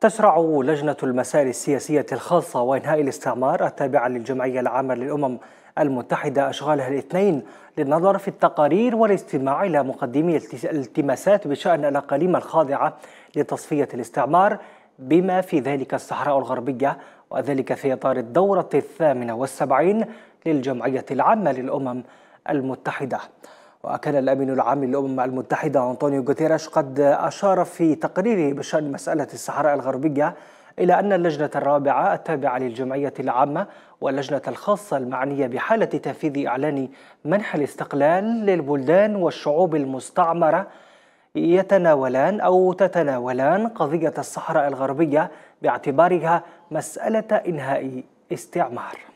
تشرع لجنة المسائل السياسية الخاصة وإنهاء الاستعمار التابعة للجمعية العامة للأمم المتحدة أشغالها الاثنين للنظر في التقارير والاستماع إلى مقدمي الالتماسات بشأن الأقاليم الخاضعة لتصفية الاستعمار بما في ذلك الصحراء الغربية وذلك في إطار الدورة الثامنة والسبعين للجمعية العامة للأمم المتحدة وأكد الأمين العام للأمم المتحدة أنطونيو غوتيريش قد أشار في تقريره بشأن مسألة الصحراء الغربية إلى أن اللجنة الرابعة التابعة للجمعية العامة واللجنة الخاصة المعنية بحالة تنفيذ إعلان منح الاستقلال للبلدان والشعوب المستعمرة يتناولان أو تتناولان قضية الصحراء الغربية باعتبارها مسألة إنهاء استعمار